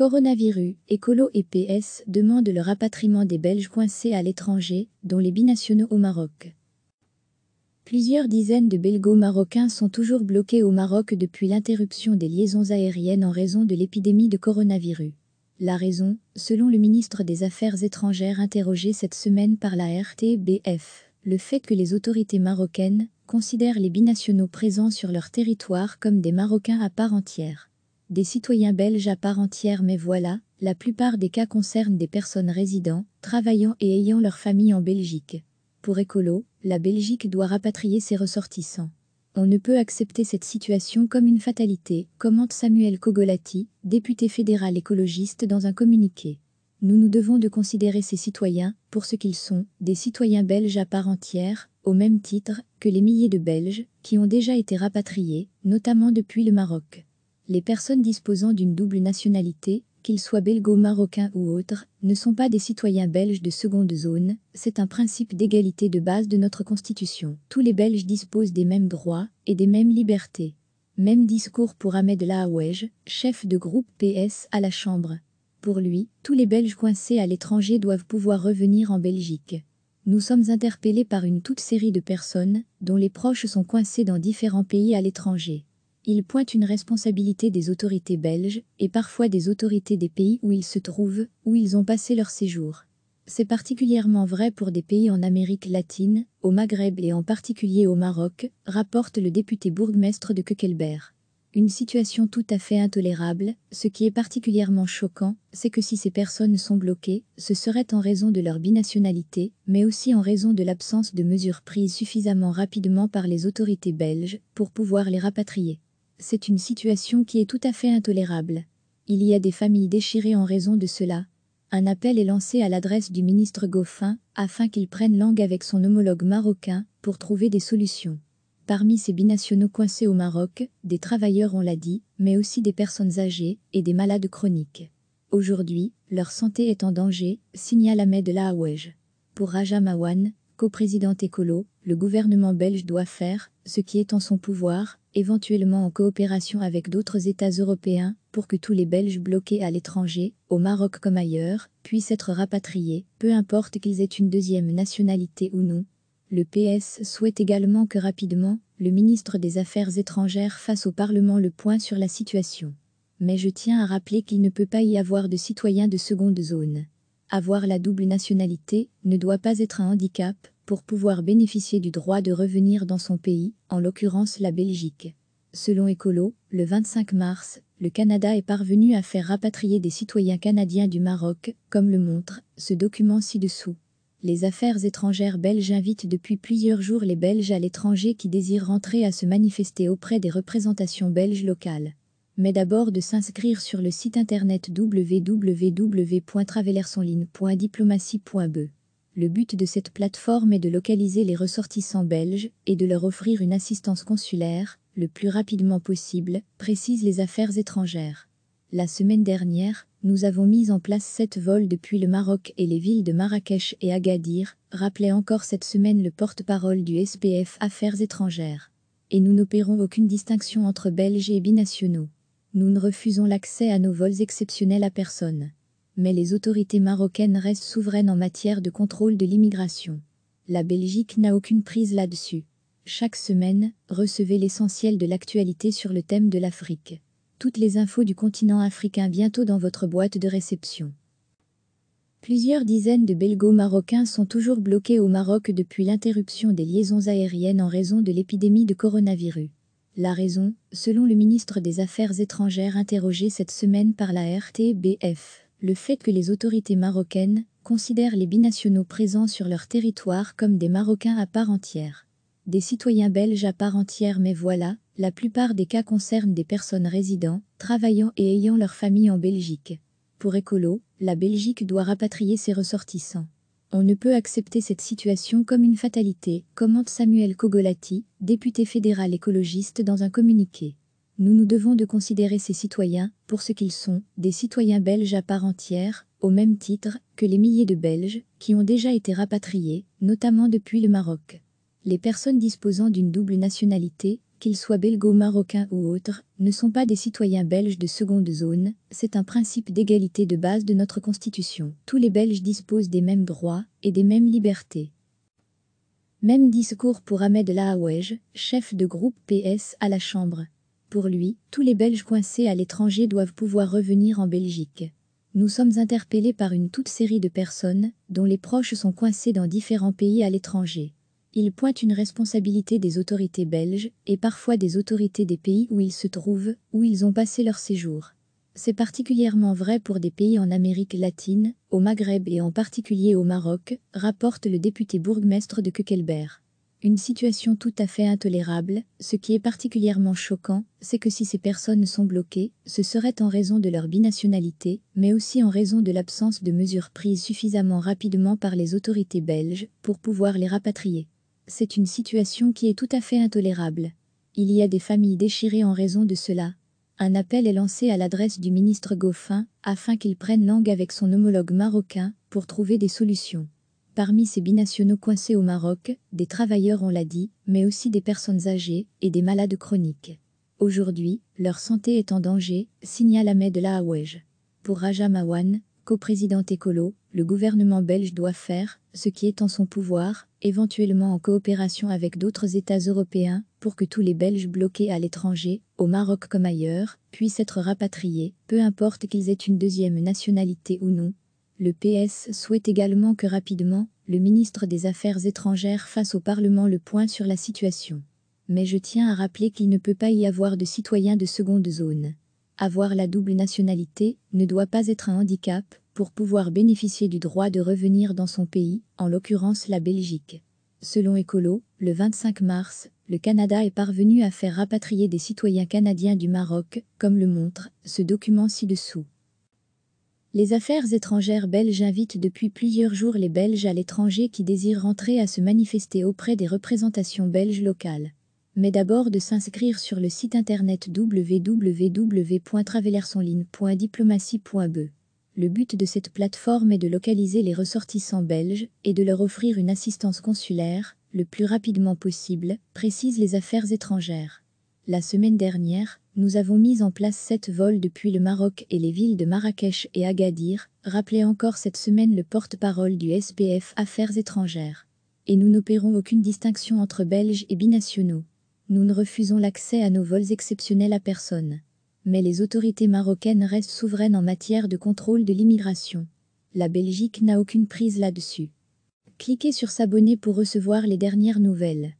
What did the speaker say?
Coronavirus, Écolo et PS demandent le rapatriement des Belges coincés à l'étranger, dont les binationaux au Maroc. Plusieurs dizaines de Belgo-Marocains sont toujours bloqués au Maroc depuis l'interruption des liaisons aériennes en raison de l'épidémie de coronavirus. La raison, selon le ministre des Affaires étrangères interrogé cette semaine par la RTBF, le fait que les autorités marocaines considèrent les binationaux présents sur leur territoire comme des Marocains à part entière des citoyens belges à part entière mais voilà, la plupart des cas concernent des personnes résidant, travaillant et ayant leur famille en Belgique. Pour Écolo, la Belgique doit rapatrier ses ressortissants. On ne peut accepter cette situation comme une fatalité, commente Samuel Cogolati, député fédéral écologiste dans un communiqué. Nous nous devons de considérer ces citoyens, pour ce qu'ils sont, des citoyens belges à part entière, au même titre que les milliers de Belges qui ont déjà été rapatriés, notamment depuis le Maroc les personnes disposant d'une double nationalité, qu'ils soient belgo-marocains ou autres, ne sont pas des citoyens belges de seconde zone, c'est un principe d'égalité de base de notre Constitution. Tous les Belges disposent des mêmes droits et des mêmes libertés. Même discours pour Ahmed Laouège, chef de groupe PS à la Chambre. Pour lui, tous les Belges coincés à l'étranger doivent pouvoir revenir en Belgique. Nous sommes interpellés par une toute série de personnes dont les proches sont coincés dans différents pays à l'étranger. Il pointe une responsabilité des autorités belges et parfois des autorités des pays où ils se trouvent, où ils ont passé leur séjour. C'est particulièrement vrai pour des pays en Amérique latine, au Maghreb et en particulier au Maroc, rapporte le député bourgmestre de Keukelberg. Une situation tout à fait intolérable, ce qui est particulièrement choquant, c'est que si ces personnes sont bloquées, ce serait en raison de leur binationalité, mais aussi en raison de l'absence de mesures prises suffisamment rapidement par les autorités belges pour pouvoir les rapatrier. C'est une situation qui est tout à fait intolérable. Il y a des familles déchirées en raison de cela. Un appel est lancé à l'adresse du ministre Goffin afin qu'il prenne langue avec son homologue marocain pour trouver des solutions. Parmi ces binationaux coincés au Maroc, des travailleurs on l'a dit, mais aussi des personnes âgées et des malades chroniques. Aujourd'hui, leur santé est en danger, signale Ahmed Lahouej. Pour Raja Mawan, coprésidente écolo, le gouvernement belge doit faire ce qui est en son pouvoir, éventuellement en coopération avec d'autres États européens, pour que tous les Belges bloqués à l'étranger, au Maroc comme ailleurs, puissent être rapatriés, peu importe qu'ils aient une deuxième nationalité ou non. Le PS souhaite également que rapidement, le ministre des Affaires étrangères fasse au Parlement le point sur la situation. Mais je tiens à rappeler qu'il ne peut pas y avoir de citoyens de seconde zone. Avoir la double nationalité ne doit pas être un handicap pour pouvoir bénéficier du droit de revenir dans son pays, en l'occurrence la Belgique. Selon Ecolo, le 25 mars, le Canada est parvenu à faire rapatrier des citoyens canadiens du Maroc, comme le montre ce document ci-dessous. Les affaires étrangères belges invitent depuis plusieurs jours les Belges à l'étranger qui désirent rentrer à se manifester auprès des représentations belges locales. Mais d'abord de s'inscrire sur le site internet www.travelersonline.diplomatie.be. Le but de cette plateforme est de localiser les ressortissants belges et de leur offrir une assistance consulaire le plus rapidement possible, précisent les affaires étrangères. La semaine dernière, nous avons mis en place sept vols depuis le Maroc et les villes de Marrakech et Agadir, rappelait encore cette semaine le porte-parole du SPF Affaires étrangères. Et nous n'opérons aucune distinction entre Belges et binationaux. Nous ne refusons l'accès à nos vols exceptionnels à personne mais les autorités marocaines restent souveraines en matière de contrôle de l'immigration. La Belgique n'a aucune prise là-dessus. Chaque semaine, recevez l'essentiel de l'actualité sur le thème de l'Afrique. Toutes les infos du continent africain bientôt dans votre boîte de réception. Plusieurs dizaines de Belgos marocains sont toujours bloqués au Maroc depuis l'interruption des liaisons aériennes en raison de l'épidémie de coronavirus. La raison, selon le ministre des Affaires étrangères interrogé cette semaine par la RTBF le fait que les autorités marocaines considèrent les binationaux présents sur leur territoire comme des Marocains à part entière. Des citoyens belges à part entière mais voilà, la plupart des cas concernent des personnes résidant, travaillant et ayant leur famille en Belgique. Pour Écolo, la Belgique doit rapatrier ses ressortissants. On ne peut accepter cette situation comme une fatalité, commente Samuel Cogolati, député fédéral écologiste dans un communiqué nous nous devons de considérer ces citoyens, pour ce qu'ils sont, des citoyens belges à part entière, au même titre que les milliers de Belges qui ont déjà été rapatriés, notamment depuis le Maroc. Les personnes disposant d'une double nationalité, qu'ils soient belgo-marocains ou autres, ne sont pas des citoyens belges de seconde zone, c'est un principe d'égalité de base de notre Constitution. Tous les Belges disposent des mêmes droits et des mêmes libertés. Même discours pour Ahmed Lahawej, chef de groupe PS à la Chambre. Pour lui, tous les Belges coincés à l'étranger doivent pouvoir revenir en Belgique. Nous sommes interpellés par une toute série de personnes, dont les proches sont coincés dans différents pays à l'étranger. Ils pointent une responsabilité des autorités belges, et parfois des autorités des pays où ils se trouvent, où ils ont passé leur séjour. C'est particulièrement vrai pour des pays en Amérique latine, au Maghreb et en particulier au Maroc, rapporte le député bourgmestre de Kuckelberg. Une situation tout à fait intolérable, ce qui est particulièrement choquant, c'est que si ces personnes sont bloquées, ce serait en raison de leur binationalité, mais aussi en raison de l'absence de mesures prises suffisamment rapidement par les autorités belges pour pouvoir les rapatrier. C'est une situation qui est tout à fait intolérable. Il y a des familles déchirées en raison de cela. Un appel est lancé à l'adresse du ministre Goffin afin qu'il prenne langue avec son homologue marocain pour trouver des solutions. Parmi ces binationaux coincés au Maroc, des travailleurs, on l'a dit, mais aussi des personnes âgées et des malades chroniques. Aujourd'hui, leur santé est en danger, signale Ahmed Lahawej. Pour Raja Mawan, coprésident écolo, le gouvernement belge doit faire ce qui est en son pouvoir, éventuellement en coopération avec d'autres États européens, pour que tous les Belges bloqués à l'étranger, au Maroc comme ailleurs, puissent être rapatriés, peu importe qu'ils aient une deuxième nationalité ou non, le PS souhaite également que rapidement, le ministre des Affaires étrangères fasse au Parlement le point sur la situation. Mais je tiens à rappeler qu'il ne peut pas y avoir de citoyens de seconde zone. Avoir la double nationalité ne doit pas être un handicap pour pouvoir bénéficier du droit de revenir dans son pays, en l'occurrence la Belgique. Selon Ecolo, le 25 mars, le Canada est parvenu à faire rapatrier des citoyens canadiens du Maroc, comme le montre ce document ci-dessous. Les affaires étrangères belges invitent depuis plusieurs jours les Belges à l'étranger qui désirent rentrer à se manifester auprès des représentations belges locales. Mais d'abord de s'inscrire sur le site internet www.travelersonline.diplomatie.be. Le but de cette plateforme est de localiser les ressortissants belges et de leur offrir une assistance consulaire le plus rapidement possible, précisent les affaires étrangères. La semaine dernière, nous avons mis en place sept vols depuis le Maroc et les villes de Marrakech et Agadir, rappelait encore cette semaine le porte-parole du SPF Affaires étrangères. Et nous n'opérons aucune distinction entre Belges et binationaux. Nous ne refusons l'accès à nos vols exceptionnels à personne. Mais les autorités marocaines restent souveraines en matière de contrôle de l'immigration. La Belgique n'a aucune prise là-dessus. Cliquez sur s'abonner pour recevoir les dernières nouvelles.